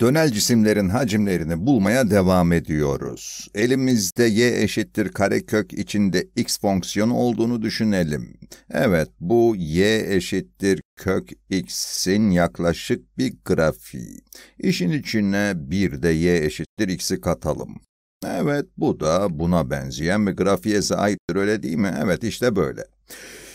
Dönel cisimlerin hacimlerini bulmaya devam ediyoruz. Elimizde y eşittir karekök içinde x fonksiyonu olduğunu düşünelim. Evet, bu y eşittir kök x'in yaklaşık bir grafiği. İşin içine bir de y eşittir x'i katalım. Evet, bu da buna benzeyen bir grafiğe sahiptir öyle değil mi? Evet, işte böyle.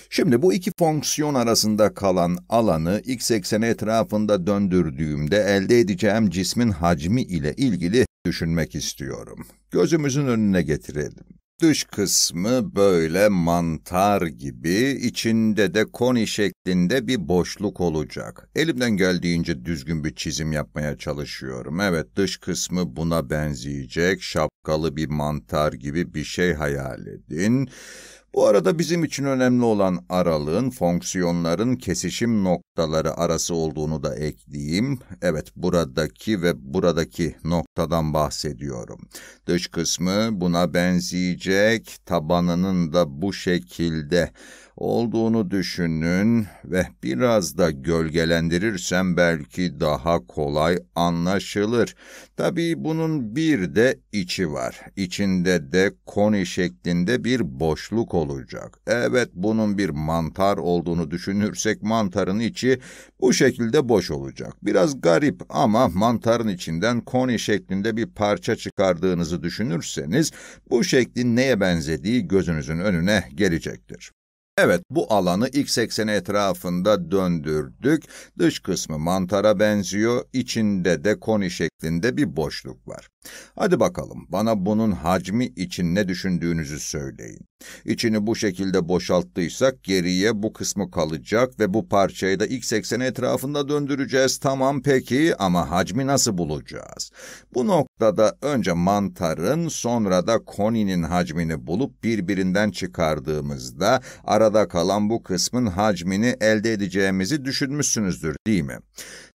Şimdi bu iki fonksiyon arasında kalan alanı x ekseni etrafında döndürdüğümde elde edeceğim cismin hacmi ile ilgili düşünmek istiyorum. Gözümüzün önüne getirelim. Dış kısmı böyle mantar gibi, içinde de koni şeklinde bir boşluk olacak. Elimden geldiğince düzgün bir çizim yapmaya çalışıyorum. Evet, dış kısmı buna benzeyecek, şapkalı bir mantar gibi bir şey hayal edin. Bu arada bizim için önemli olan aralığın fonksiyonların kesişim noktaları arası olduğunu da ekleyeyim. Evet buradaki ve buradaki noktadan bahsediyorum. Dış kısmı buna benzeyecek, tabanının da bu şekilde olduğunu düşünün ve biraz da gölgelendirirsem belki daha kolay anlaşılır. Tabii bunun bir de içi var. İçinde de koni şeklinde bir boşluk olacak. Evet bunun bir mantar olduğunu düşünürsek mantarın içi bu şekilde boş olacak. Biraz garip ama mantarın içinden koni şeklinde bir parça çıkardığınızı düşünürseniz bu şeklin neye benzediği gözünüzün önüne gelecektir. Evet, bu alanı x ekseni etrafında döndürdük. Dış kısmı mantara benziyor, içinde de koni şeklinde bir boşluk var. Hadi bakalım bana bunun hacmi için ne düşündüğünüzü söyleyin. İçini bu şekilde boşalttıysak geriye bu kısmı kalacak ve bu parçayı da x80 etrafında döndüreceğiz. Tamam peki ama hacmi nasıl bulacağız? Bu noktada önce mantarın sonra da koninin hacmini bulup birbirinden çıkardığımızda arada kalan bu kısmın hacmini elde edeceğimizi düşünmüşsünüzdür değil mi?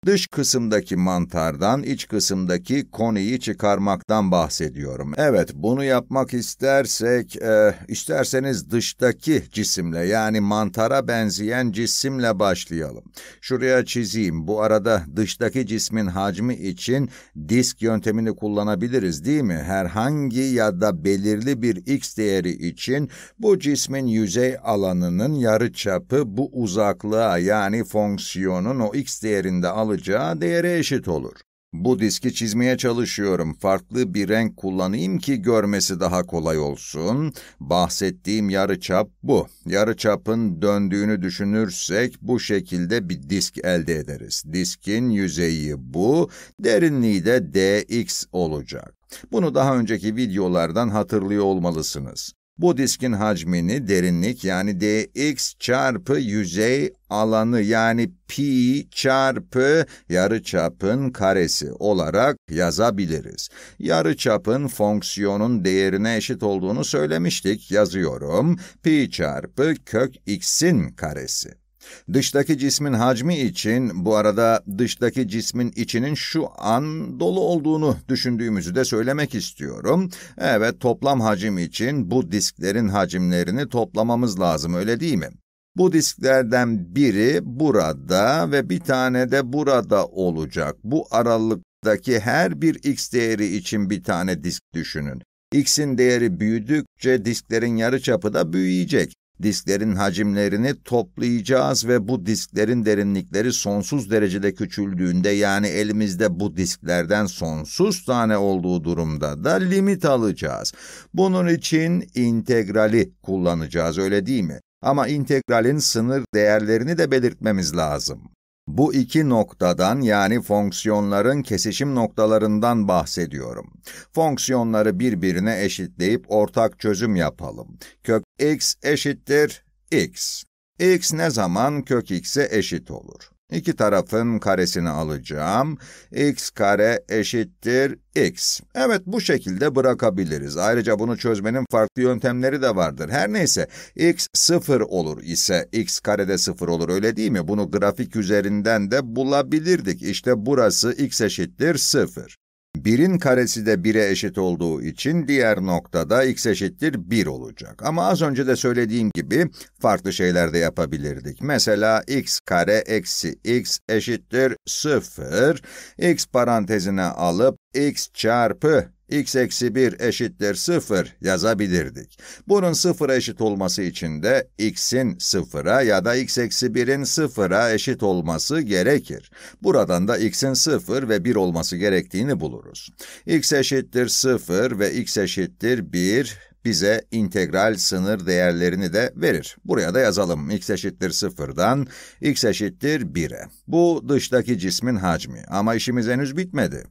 Dış kısımdaki mantardan iç kısımdaki koniyi çıkar çıkarmaktan bahsediyorum. Evet, bunu yapmak istersek, e, isterseniz dıştaki cisimle yani mantara benzeyen cisimle başlayalım. Şuraya çizeyim. Bu arada dıştaki cismin hacmi için disk yöntemini kullanabiliriz değil mi? Herhangi ya da belirli bir x değeri için bu cismin yüzey alanının yarıçapı bu uzaklığa yani fonksiyonun o x değerinde alacağı değere eşit olur. Bu diski çizmeye çalışıyorum. Farklı bir renk kullanayım ki görmesi daha kolay olsun. Bahsettiğim yarıçap bu. Yarıçapın döndüğünü düşünürsek bu şekilde bir disk elde ederiz. Diskin yüzeyi bu, derinliği de dx olacak. Bunu daha önceki videolardan hatırlıyor olmalısınız. Bu diskin hacmini derinlik yani dx çarpı yüzey alanı yani pi çarpı yarıçapın karesi olarak yazabiliriz. Yarıçapın fonksiyonun değerine eşit olduğunu söylemiştik. Yazıyorum. Pi çarpı kök x'in karesi. Dıştaki cismin hacmi için, bu arada dıştaki cismin içinin şu an dolu olduğunu düşündüğümüzü de söylemek istiyorum. Evet, toplam hacim için bu disklerin hacimlerini toplamamız lazım, öyle değil mi? Bu disklerden biri burada ve bir tane de burada olacak. Bu aralıktaki her bir x değeri için bir tane disk düşünün. X'in değeri büyüdükçe disklerin yarıçapı da büyüyecek. Disklerin hacimlerini toplayacağız ve bu disklerin derinlikleri sonsuz derecede küçüldüğünde yani elimizde bu disklerden sonsuz tane olduğu durumda da limit alacağız. Bunun için integrali kullanacağız öyle değil mi? Ama integralin sınır değerlerini de belirtmemiz lazım. Bu iki noktadan yani fonksiyonların kesişim noktalarından bahsediyorum. Fonksiyonları birbirine eşitleyip ortak çözüm yapalım. Kök x eşittir x. x ne zaman kök x'e eşit olur? İki tarafın karesini alacağım. x kare eşittir x. Evet bu şekilde bırakabiliriz. Ayrıca bunu çözmenin farklı yöntemleri de vardır. Her neyse x 0 olur ise x kare de 0 olur öyle değil mi? Bunu grafik üzerinden de bulabilirdik. İşte burası x eşittir 0. 1'in karesi de 1'e eşit olduğu için diğer noktada x eşittir 1 olacak. Ama az önce de söylediğim gibi farklı şeyler de yapabilirdik. Mesela x kare eksi x eşittir 0, x parantezine alıp x çarpı x eksi 1 eşittir 0 yazabilirdik. Bunun 0'a eşit olması için de x'in 0'a ya da x eksi 1'in 0'a eşit olması gerekir. Buradan da x'in 0 ve 1 olması gerektiğini buluruz. x eşittir 0 ve x eşittir 1 bize integral sınır değerlerini de verir. Buraya da yazalım x eşittir 0'dan x eşittir 1'e. Bu dıştaki cismin hacmi ama işimiz henüz bitmedi.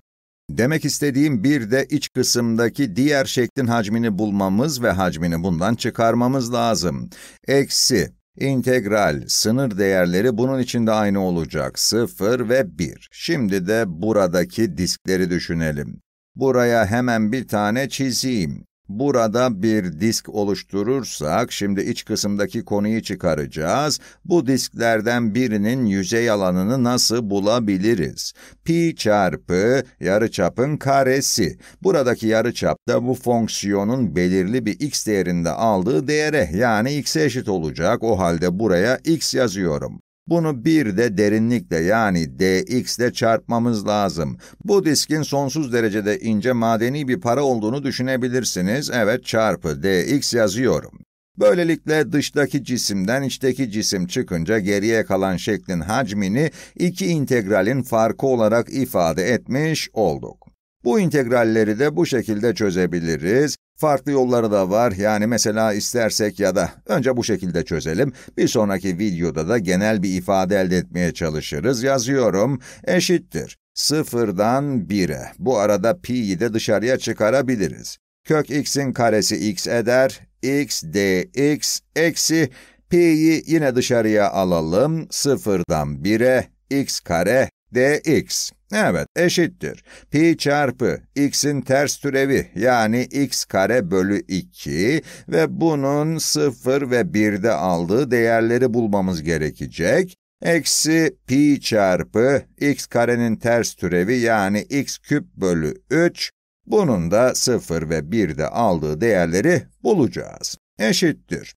Demek istediğim bir de iç kısımdaki diğer şeklin hacmini bulmamız ve hacmini bundan çıkarmamız lazım. Eksi, integral, sınır değerleri bunun içinde aynı olacak. 0 ve 1. Şimdi de buradaki diskleri düşünelim. Buraya hemen bir tane çizeyim. Burada bir disk oluşturursak, şimdi iç kısımdaki konuyu çıkaracağız. Bu disklerden birinin yüzey alanını nasıl bulabiliriz? Pi çarpı yarıçapın karesi. Buradaki yarıçap da bu fonksiyonun belirli bir x değerinde aldığı değere, yani x'e eşit olacak. O halde buraya x yazıyorum. Bunu bir de derinlikle yani dx ile çarpmamız lazım. Bu diskin sonsuz derecede ince madeni bir para olduğunu düşünebilirsiniz. Evet çarpı dx yazıyorum. Böylelikle dıştaki cisimden içteki cisim çıkınca geriye kalan şeklin hacmini iki integralin farkı olarak ifade etmiş olduk. Bu integralleri de bu şekilde çözebiliriz. Farklı yolları da var yani mesela istersek ya da önce bu şekilde çözelim. Bir sonraki videoda da genel bir ifade elde etmeye çalışırız. Yazıyorum eşittir. 0'dan 1'e. Bu arada pi'yi de dışarıya çıkarabiliriz. Kök x'in karesi x eder. x dx eksi pi'yi yine dışarıya alalım. 0'dan 1'e x kare dx. Evet, eşittir. Pi çarpı x'in ters türevi yani x kare bölü 2 ve bunun 0 ve 1'de aldığı değerleri bulmamız gerekecek. Eksi pi çarpı x karenin ters türevi yani x küp bölü 3. Bunun da 0 ve 1'de aldığı değerleri bulacağız. Eşittir.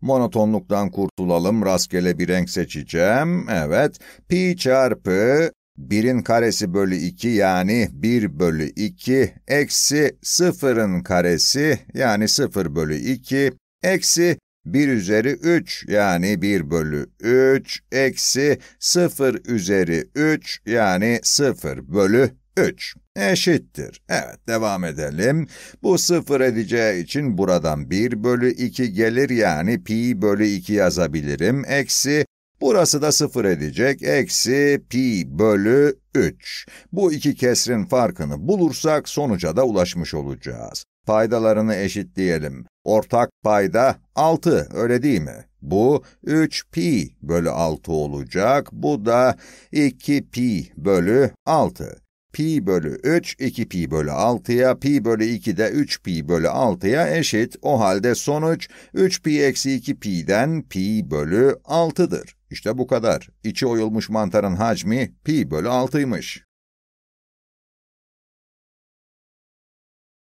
Monotonluktan kurtulalım, rastgele bir renk seçeceğim. Evet, pi çarpı 1'in karesi bölü 2 yani 1 bölü 2 eksi 0'ın karesi yani 0 bölü 2 eksi 1 üzeri 3 yani 1 bölü 3 eksi 0 üzeri 3 yani 0 bölü 3. Eşittir. Evet, devam edelim. Bu sıfır edeceği için buradan 1 bölü 2 gelir yani pi bölü 2 yazabilirim. Eksi, burası da sıfır edecek. Eksi pi bölü 3. Bu iki kesrin farkını bulursak sonuca da ulaşmış olacağız. Paydalarını eşitleyelim. Ortak payda 6, öyle değil mi? Bu 3 pi bölü 6 olacak. Bu da 2 pi bölü 6 pi bölü 3, 2 pi bölü 6'ya, pi bölü 2 de 3 pi bölü 6'ya eşit. O halde sonuç 3 pi eksi 2 pi'den pi bölü 6'dır. İşte bu kadar. İçi oyulmuş mantarın hacmi pi bölü 6'ymış.